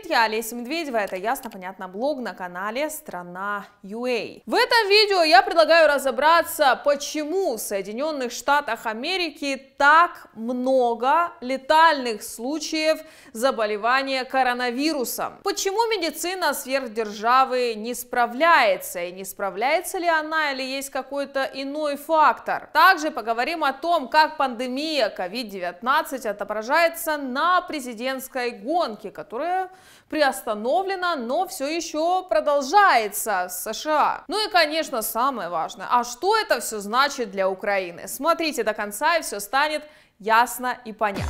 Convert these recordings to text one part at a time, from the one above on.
привет, я Олеся Медведева, это Ясно Понятно блог на канале Страна UA. В этом видео я предлагаю разобраться, почему в Соединенных Штатах Америки так много летальных случаев заболевания коронавирусом. Почему медицина сверхдержавы не справляется, и не справляется ли она, или есть какой-то иной фактор. Также поговорим о том, как пандемия COVID-19 отображается на президентской гонке, которая приостановлена, но все еще продолжается в США. Ну и, конечно, самое важное, а что это все значит для Украины? Смотрите до конца, и все станет ясно и понятно.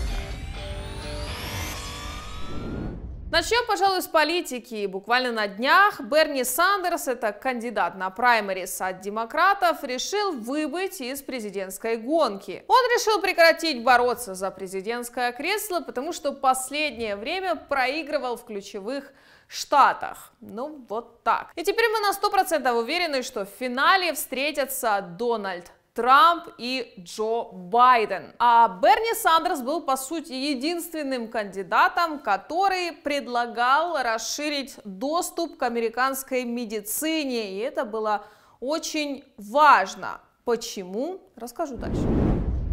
Начнем, пожалуй, с политики. Буквально на днях Берни Сандерс, это кандидат на праймерис от демократов, решил выбыть из президентской гонки. Он решил прекратить бороться за президентское кресло, потому что последнее время проигрывал в ключевых Штатах. Ну, вот так. И теперь мы на 100% уверены, что в финале встретятся Дональд Трамп и Джо Байден. А Берни Сандерс был, по сути, единственным кандидатом, который предлагал расширить доступ к американской медицине, и это было очень важно. Почему? Расскажу дальше.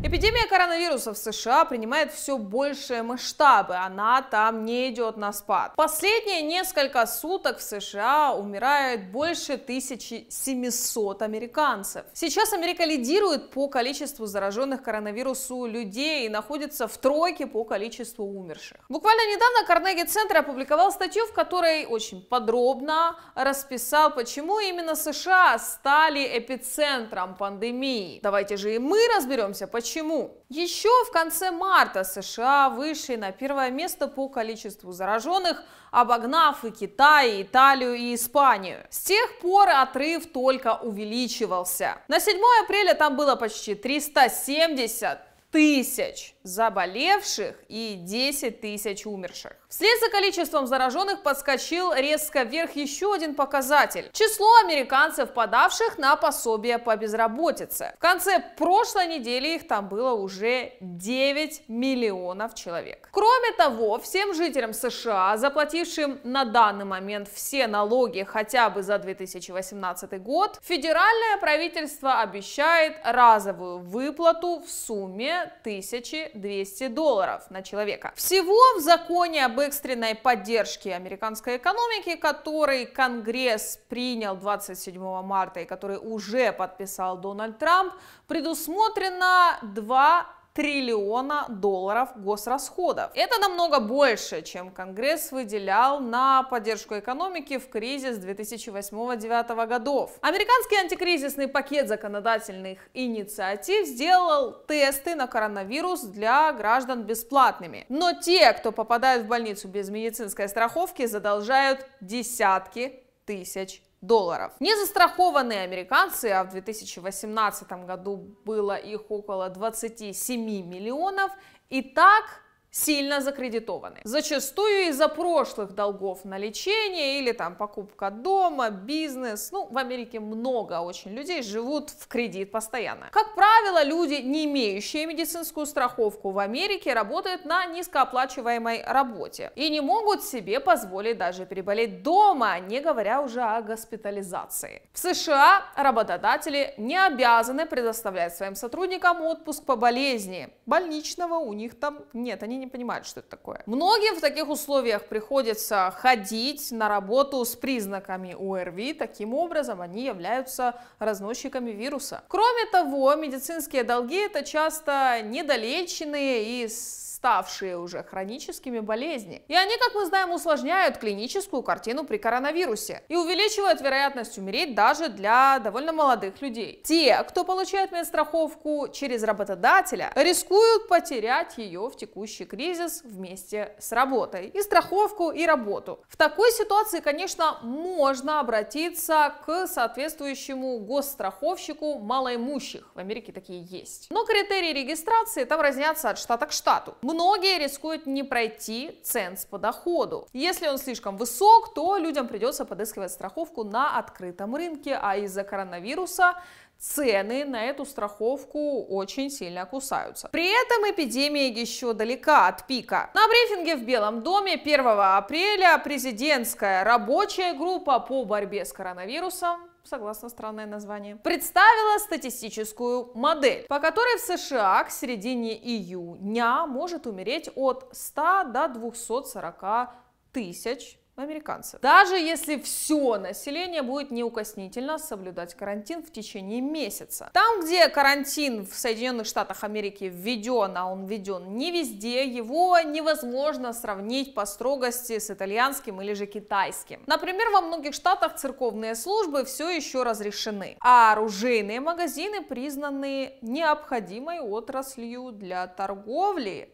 Эпидемия коронавируса в США принимает все большие масштабы, она там не идет на спад. Последние несколько суток в США умирает больше 1700 американцев. Сейчас Америка лидирует по количеству зараженных коронавирусу людей и находится в тройке по количеству умерших. Буквально недавно Карнеги Центр опубликовал статью, в которой очень подробно расписал, почему именно США стали эпицентром пандемии. Давайте же и мы разберемся, почему Почему? Еще в конце марта США вышли на первое место по количеству зараженных, обогнав и Китай, и Италию, и Испанию. С тех пор отрыв только увеличивался. На 7 апреля там было почти 370 тысяч заболевших и 10 тысяч умерших. Вслед за количеством зараженных подскочил резко вверх еще один показатель – число американцев, подавших на пособие по безработице. В конце прошлой недели их там было уже 9 миллионов человек. Кроме того, всем жителям США, заплатившим на данный момент все налоги хотя бы за 2018 год, федеральное правительство обещает разовую выплату в сумме 1200 долларов на человека. Всего в законе об экстренной поддержке американской экономики, который Конгресс принял 27 марта и который уже подписал Дональд Трамп, предусмотрено два триллиона долларов госрасходов. Это намного больше, чем Конгресс выделял на поддержку экономики в кризис 2008-2009 годов. Американский антикризисный пакет законодательных инициатив сделал тесты на коронавирус для граждан бесплатными. Но те, кто попадает в больницу без медицинской страховки, задолжают десятки тысяч долларов. Незастрахованные американцы, а в 2018 году было их около 27 миллионов, и так сильно закредитованы. Зачастую из-за прошлых долгов на лечение или там покупка дома, бизнес. Ну, в Америке много очень людей живут в кредит постоянно. Как правило, люди, не имеющие медицинскую страховку в Америке, работают на низкооплачиваемой работе и не могут себе позволить даже переболеть дома, не говоря уже о госпитализации. В США работодатели не обязаны предоставлять своим сотрудникам отпуск по болезни. Больничного у них там нет, они не понимают, что это такое. Многим в таких условиях приходится ходить на работу с признаками ОРВИ, таким образом они являются разносчиками вируса. Кроме того, медицинские долги это часто недолеченные и ставшие уже хроническими болезни. И они, как мы знаем, усложняют клиническую картину при коронавирусе и увеличивают вероятность умереть даже для довольно молодых людей. Те, кто получает медстраховку через работодателя, рискуют потерять ее в текущий кризис вместе с работой. И страховку, и работу. В такой ситуации, конечно, можно обратиться к соответствующему госстраховщику малоимущих. В Америке такие есть. Но критерии регистрации там разнятся от штата к штату. Многие рискуют не пройти ценз по доходу. Если он слишком высок, то людям придется подыскивать страховку на открытом рынке, а из-за коронавируса цены на эту страховку очень сильно кусаются. При этом эпидемия еще далека от пика. На брифинге в Белом доме 1 апреля президентская рабочая группа по борьбе с коронавирусом согласно странное название, представила статистическую модель, по которой в США к середине июня может умереть от 100 до 240 тысяч американцев. Даже если все население будет неукоснительно соблюдать карантин в течение месяца. Там, где карантин в Соединенных Штатах Америки введен, а он введен не везде, его невозможно сравнить по строгости с итальянским или же китайским. Например, во многих штатах церковные службы все еще разрешены, а оружейные магазины признаны необходимой отраслью для торговли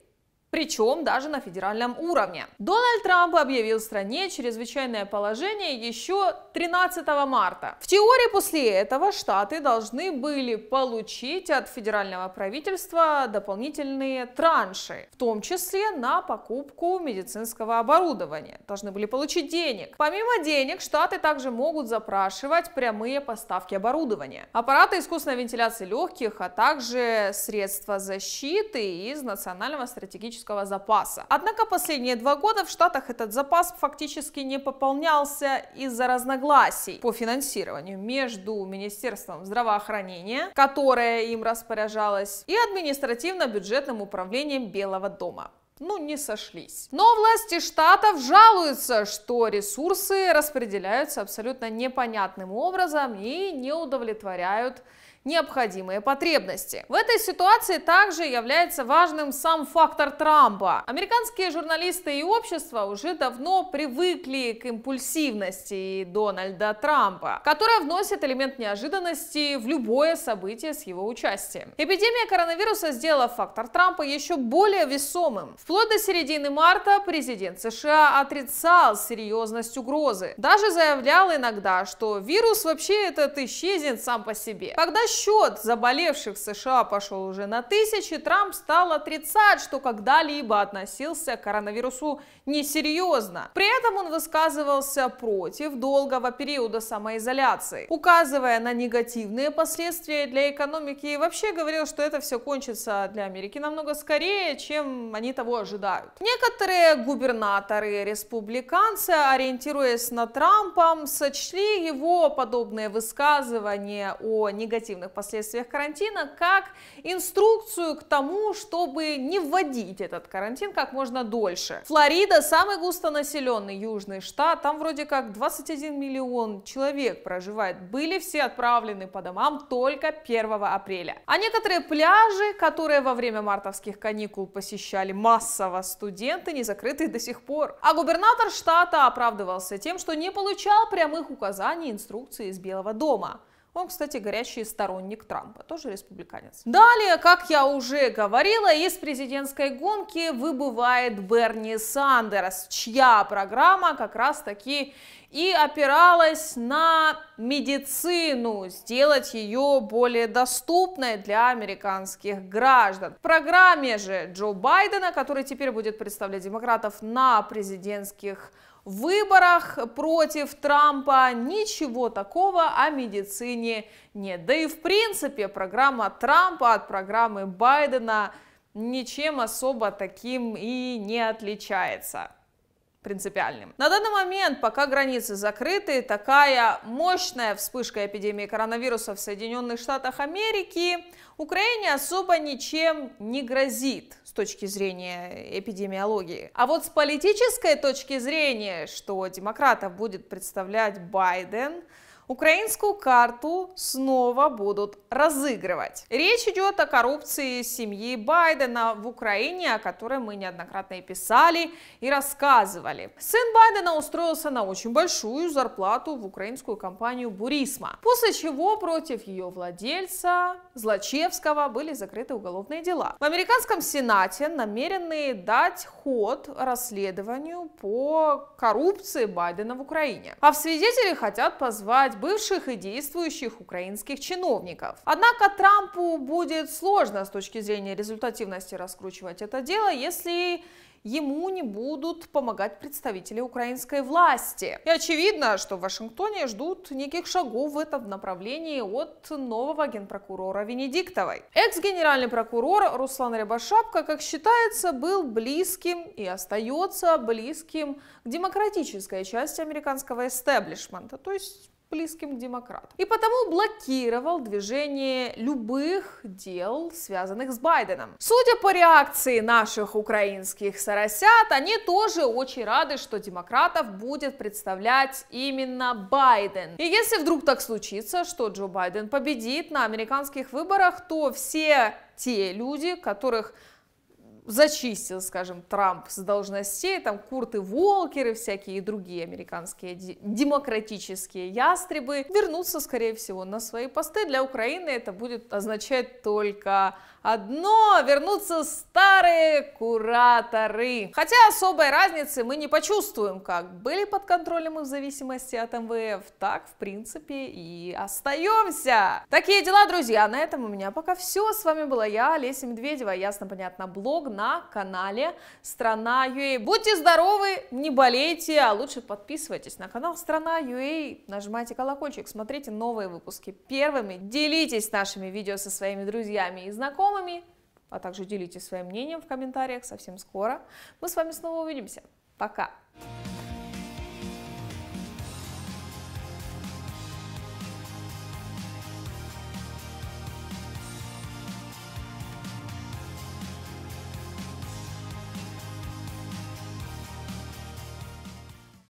причем даже на федеральном уровне. Дональд Трамп объявил стране чрезвычайное положение еще 13 марта. В теории после этого штаты должны были получить от федерального правительства дополнительные транши, в том числе на покупку медицинского оборудования. Должны были получить денег. Помимо денег, штаты также могут запрашивать прямые поставки оборудования, аппараты искусственной вентиляции легких, а также средства защиты из национального стратегического технического запаса. Однако последние два года в Штатах этот запас фактически не пополнялся из-за разногласий по финансированию между Министерством здравоохранения, которое им распоряжалось, и административно-бюджетным управлением Белого дома ну, не сошлись. Но власти штатов жалуются, что ресурсы распределяются абсолютно непонятным образом и не удовлетворяют необходимые потребности. В этой ситуации также является важным сам фактор Трампа. Американские журналисты и общество уже давно привыкли к импульсивности Дональда Трампа, которая вносит элемент неожиданности в любое событие с его участием. Эпидемия коронавируса сделала фактор Трампа еще более весомым. Вплоть до середины марта президент США отрицал серьезность угрозы. Даже заявлял иногда, что вирус вообще этот исчезнет сам по себе. Когда счет заболевших в США пошел уже на тысячи, Трамп стал отрицать, что когда-либо относился к коронавирусу несерьезно. При этом он высказывался против долгого периода самоизоляции, указывая на негативные последствия для экономики и вообще говорил, что это все кончится для Америки намного скорее, чем они того ожидают. Некоторые губернаторы, республиканцы, ориентируясь на Трампа, сочли его подобные высказывания о негативном негативных последствиях карантина, как инструкцию к тому, чтобы не вводить этот карантин как можно дольше. Флорида самый густонаселенный южный штат, там вроде как 21 миллион человек проживает. Были все отправлены по домам только 1 апреля. А некоторые пляжи, которые во время мартовских каникул посещали массово студенты, не закрыты до сих пор. А губернатор штата оправдывался тем, что не получал прямых указаний и инструкций из Белого дома. Он, кстати, горячий сторонник Трампа, тоже республиканец. Далее, как я уже говорила, из президентской гонки выбывает Берни Сандерс, чья программа как раз-таки и опиралась на медицину, сделать ее более доступной для американских граждан. В программе же Джо Байдена, который теперь будет представлять демократов на президентских в выборах против Трампа ничего такого о медицине нет. Да и в принципе программа Трампа от программы Байдена ничем особо таким и не отличается принципиальным. На данный момент, пока границы закрыты, такая мощная вспышка эпидемии коронавируса в Соединенных Штатах Америки Украине особо ничем не грозит точки зрения эпидемиологии. А вот с политической точки зрения, что демократов будет представлять Байден – Украинскую карту снова будут разыгрывать. Речь идет о коррупции семьи Байдена в Украине, о которой мы неоднократно и писали, и рассказывали. Сын Байдена устроился на очень большую зарплату в украинскую компанию «Бурисма», после чего против ее владельца Злачевского были закрыты уголовные дела. В американском Сенате намерены дать ход расследованию по коррупции Байдена в Украине. А в свидетели хотят позвать снимать бывших и действующих украинских чиновников. Однако Трампу будет сложно с точки зрения результативности раскручивать это дело, если ему не будут помогать представители украинской власти. И очевидно, что в Вашингтоне ждут неких шагов в этом направлении от нового генпрокурора Венедиктовой. Экс-генеральный прокурор Руслан Рябошапка, как считается, был близким и остается близким к демократической части американского истеблишмента, то есть близким к демократам. И потому блокировал движение любых дел, связанных с Байденом. Судя по реакции наших украинских соросят, они тоже очень рады, что демократов будет представлять именно Байден. И если вдруг так случится, что Джо Байден победит на американских выборах, то все те люди, которых зачистил, скажем, Трамп с должностей, там Курты Волкеры, всякие другие американские демократические ястребы вернутся, скорее всего, на свои посты. Для Украины это будет означать только одно – вернутся старые кураторы. Хотя особой разницы мы не почувствуем, как были под контролем и в зависимости от МВФ, так, в принципе, и остаемся. Такие дела, друзья, на этом у меня пока все. С вами была я, Олеся Медведева, ясно-понятно, блог на канале Страна UA. Будьте здоровы, не болейте, а лучше подписывайтесь на канал Страна UA, нажимайте колокольчик, смотрите новые выпуски первыми, делитесь нашими видео со своими друзьями и знакомыми, а также делитесь своим мнением в комментариях совсем скоро. Мы с вами снова увидимся. Пока! Пока!